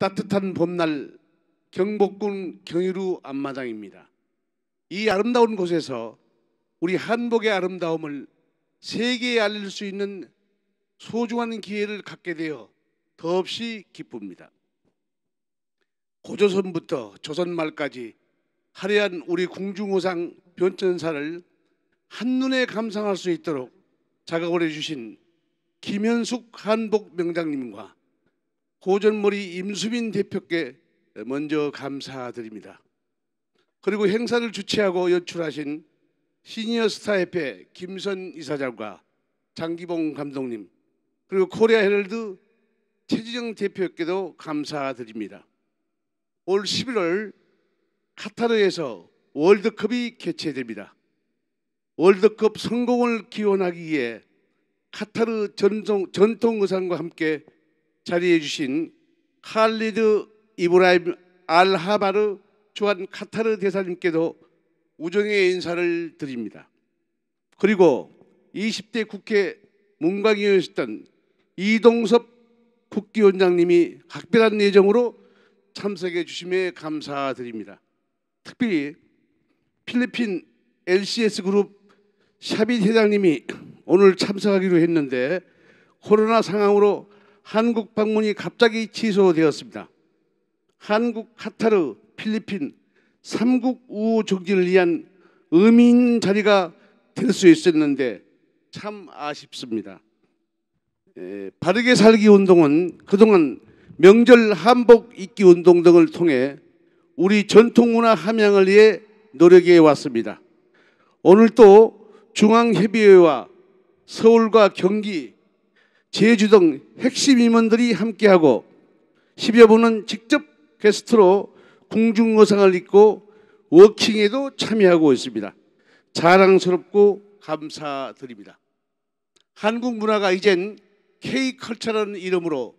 따뜻한 봄날 경복궁 경유루 앞마당입니다. 이 아름다운 곳에서 우리 한복의 아름다움을 세계에 알릴 수 있는 소중한 기회를 갖게 되어 더없이 기쁩니다. 고조선부터 조선 말까지 화려한 우리 궁중우상 변천사를 한눈에 감상할 수 있도록 작업을 해주신 김현숙 한복 명장님과 고전머리 임수민 대표께 먼저 감사드립니다. 그리고 행사를 주최하고 연출하신 시니어스타협회 김선 이사장과 장기봉 감독님 그리고 코리아 헤럴드 최지정 대표께도 감사드립니다. 올 11월 카타르에서 월드컵이 개최됩니다. 월드컵 성공을 기원하기 위해 카타르 전통 의상과 함께 자리해 주신 칼리드 이브라임 알하바르 주한 카타르 대사님께도 우정의 인사를 드립니다. 그리고 20대 국회 문광위원이셨던 이동섭 국기원장님이 각별한 예정으로 참석해 주심에 감사드립니다. 특별히 필리핀 LCS 그룹 샤빗 회장님이 오늘 참석하기로 했는데 코로나 상황으로 한국 방문이 갑자기 취소되었습니다. 한국, 카타르, 필리핀 3국 우호 정진을 위한 의민 자리가 될 수 있었는데 참 아쉽습니다. 에, 예, 바르게 살기 운동은 그동안 명절 한복 입기 운동 등을 통해 우리 전통문화 함양을 위해 노력해 왔습니다. 오늘 또 중앙협의회와 서울과 경기 제주동 핵심 임원들이 함께하고 10여 분은 직접 게스트로 궁중어상을 입고 워킹에도 참여하고 있습니다. 자랑스럽고 감사드립니다. 한국 문화가 이젠 K컬처라는 이름으로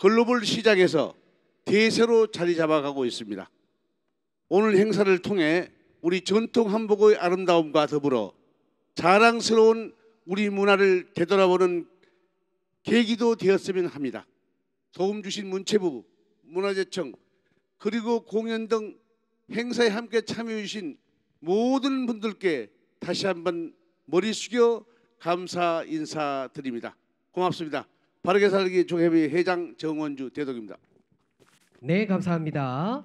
글로벌 시장에서 대세로 자리 잡아가고 있습니다. 오늘 행사를 통해 우리 전통 한복의 아름다움과 더불어 자랑스러운 우리 문화를 되돌아보는 계기도 되었으면 합니다. 도움 주신 문체부, 문화재청, 그리고 공연 등 행사에 함께 참여해 주신 모든 분들께 다시 한번 머리 숙여 감사 인사드립니다. 고맙습니다. 바르게 살기 종협회 회장 정원주 대독입니다. 네, 감사합니다.